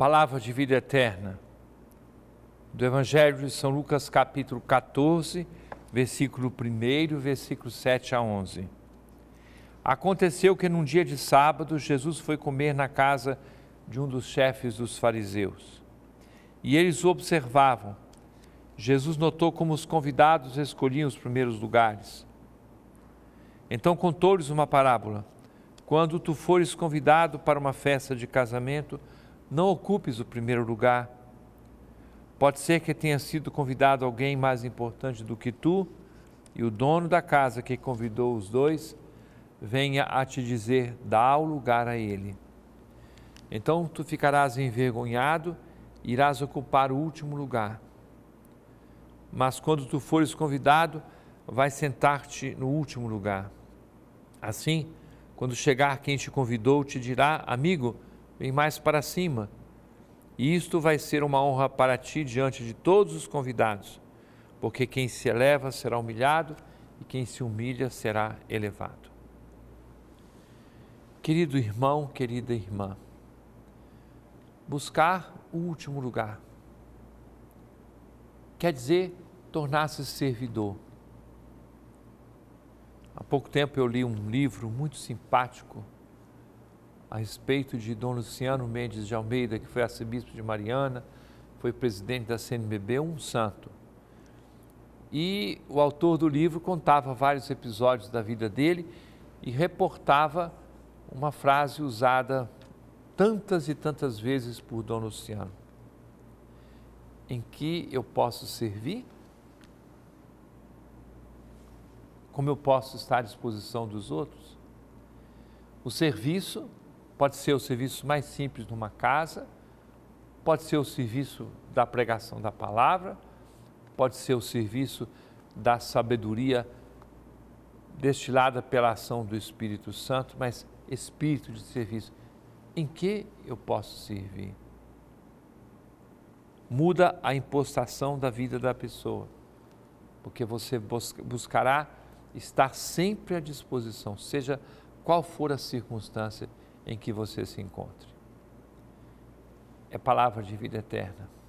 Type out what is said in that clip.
palavra de vida eterna, do Evangelho de São Lucas, capítulo 14, versículo 1, versículo 7 a 11. Aconteceu que num dia de sábado, Jesus foi comer na casa de um dos chefes dos fariseus. E eles o observavam. Jesus notou como os convidados escolhiam os primeiros lugares. Então contou-lhes uma parábola. Quando tu fores convidado para uma festa de casamento, não ocupes o primeiro lugar. Pode ser que tenha sido convidado alguém mais importante do que tu, e o dono da casa que convidou os dois venha a te dizer: dá o lugar a ele. Então tu ficarás envergonhado e irás ocupar o último lugar. Mas quando tu fores convidado, vai sentar-te no último lugar. Assim, quando chegar quem te convidou, te dirá: amigo, vem mais para cima. E isto vai ser uma honra para ti diante de todos os convidados, porque quem se eleva será humilhado e quem se humilha será elevado. Querido irmão, querida irmã, buscar o último lugar quer dizer tornar-se servidor. Há pouco tempo eu li um livro muito simpático a respeito de Dom Luciano Mendes de Almeida, que foi arcebispo de Mariana, foi presidente da CNBB, um santo. E o autor do livro contava vários episódios da vida dele e reportava uma frase usada tantas e tantas vezes por Dom Luciano. Em que eu posso servir? Como eu posso estar à disposição dos outros? O serviço Pode ser o serviço mais simples numa casa, pode ser o serviço da pregação da palavra, pode ser o serviço da sabedoria destilada pela ação do Espírito Santo, mas espírito de serviço. Em que eu posso servir? Muda a impostação da vida da pessoa, porque você buscará estar sempre à disposição, seja qual for a circunstância em que você se encontre. É palavra de vida eterna.